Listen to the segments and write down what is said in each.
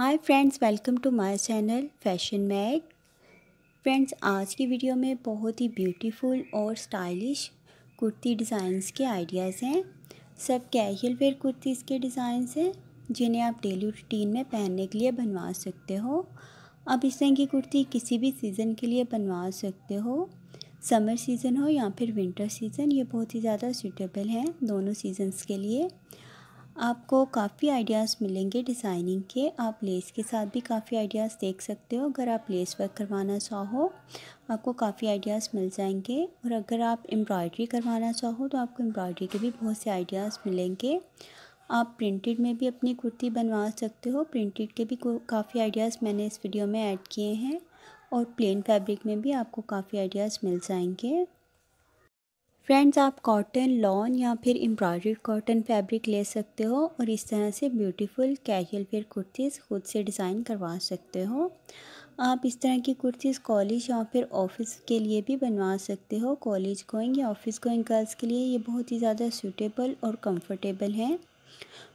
hi friends welcome to my channel fashion mag friends आज की video में बहुत ही ब्यूटीफुल और स्टाइलिश कुर्ती डिज़ाइंस के आइडियाज़ हैं सब कैजुअल वेयर कुर्तीज़ के डिज़ाइंस हैं जिन्हें आप डेली रूटीन में पहनने के लिए बनवा सकते हो आप इस तरह की कुर्ती किसी भी सीज़न के लिए बनवा सकते हो समर सीज़न हो या फिर विंटर सीज़न ये बहुत ही ज़्यादा सूटेबल हैं दोनों सीजन्स के लिए आपको काफ़ी आइडियाज़ मिलेंगे डिज़ाइनिंग के आप लेस के साथ भी काफ़ी आइडियाज़ देख सकते हो अगर आप लेस वर्क करवाना चाहो आपको काफ़ी आइडियाज़ मिल जाएंगे और अगर आप एम्ब्रॉयडरी करवाना चाहो तो आपको एम्ब्रॉयडरी के भी बहुत से आइडियाज़ मिलेंगे आप प्रिंटेड में भी अपनी कुर्ती बनवा सकते हो प्रिंटेड के भी काफ़ी आइडियाज़ मैंने इस वीडियो में ऐड किए हैं और प्लेन फैब्रिक में भी आपको काफ़ी आइडियाज़ मिल जाएंगे फ्रेंड्स आप कॉटन लॉन या फिर एम्ब्रॉयड कॉटन फैब्रिक ले सकते हो और इस तरह से ब्यूटीफुल कैजुअल वेयर कुर्तीज़ खुद से डिज़ाइन करवा सकते हो आप इस तरह की कुर्तीज़ कॉलेज या फिर ऑफ़िस के लिए भी बनवा सकते हो कॉलेज गोइंग या ऑफ़िस गोइंग गर्ल्स के लिए ये बहुत ही ज़्यादा सूटेबल और कम्फर्टेबल है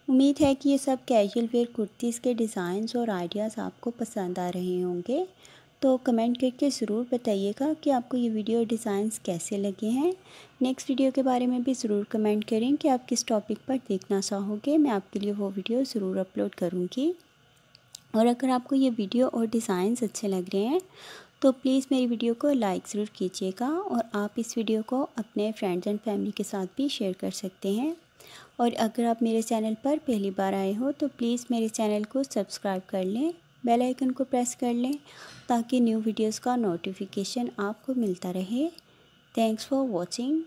उम्मीद है कि ये सब कैजुअल वेयर कुर्तीज़ के डिज़ाइंस और आइडियाज़ आपको पसंद आ रहे होंगे तो कमेंट करके ज़रूर बताइएगा कि आपको ये वीडियो डिज़ाइंस कैसे लगे हैं नेक्स्ट वीडियो के बारे में भी ज़रूर कमेंट करें कि आप किस टॉपिक पर देखना चाहोगे मैं आपके लिए वो वीडियो ज़रूर अपलोड करूँगी और अगर आपको ये वीडियो और डिज़ाइंस अच्छे लग रहे हैं तो प्लीज़ मेरी वीडियो को लाइक ज़रूर कीजिएगा और आप इस वीडियो को अपने फ्रेंड्स एंड फैमिली के साथ भी शेयर कर सकते हैं और अगर आप मेरे चैनल पर पहली बार आए हो तो प्लीज़ मेरे चैनल को सब्सक्राइब कर लें बेल आइकन को प्रेस कर लें ताकि न्यू वीडियोस का नोटिफिकेशन आपको मिलता रहे थैंक्स फॉर वॉचिंग